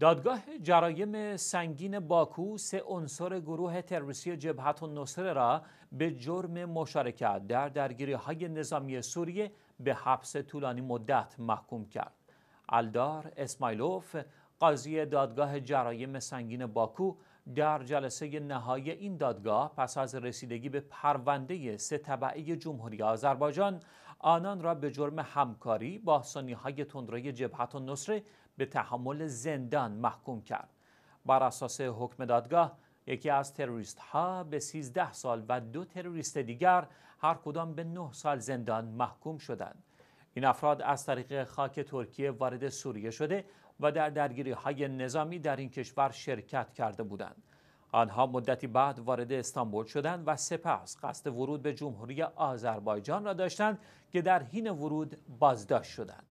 دادگاه جرایم سنگین باکو سه عنصر گروه تروریستی جبهت النصره را به جرم مشارکت در درگیری های نظامی سوریه به حبس طولانی مدت محکوم کرد. الدار اسمایلوف قاضی دادگاه جرایم سنگین باکو در جلسه نهایی این دادگاه پس از رسیدگی به پرونده سه طبعی جمهوری آذربایجان آنان را به جرم همکاری با سنی های تندروی جبهت و نصره به تحمل زندان محکوم کرد بر اساس حکم دادگاه یکی از تروریست ها به 13 سال و دو تروریست دیگر هر کدام به 9 سال زندان محکوم شدند این افراد از طریق خاک ترکیه وارد سوریه شده و در درگیری های نظامی در این کشور شرکت کرده بودند. آنها مدتی بعد وارد استانبول شدند و سپس قصد ورود به جمهوری آذربایجان را داشتند که در حین ورود بازداشت شدند.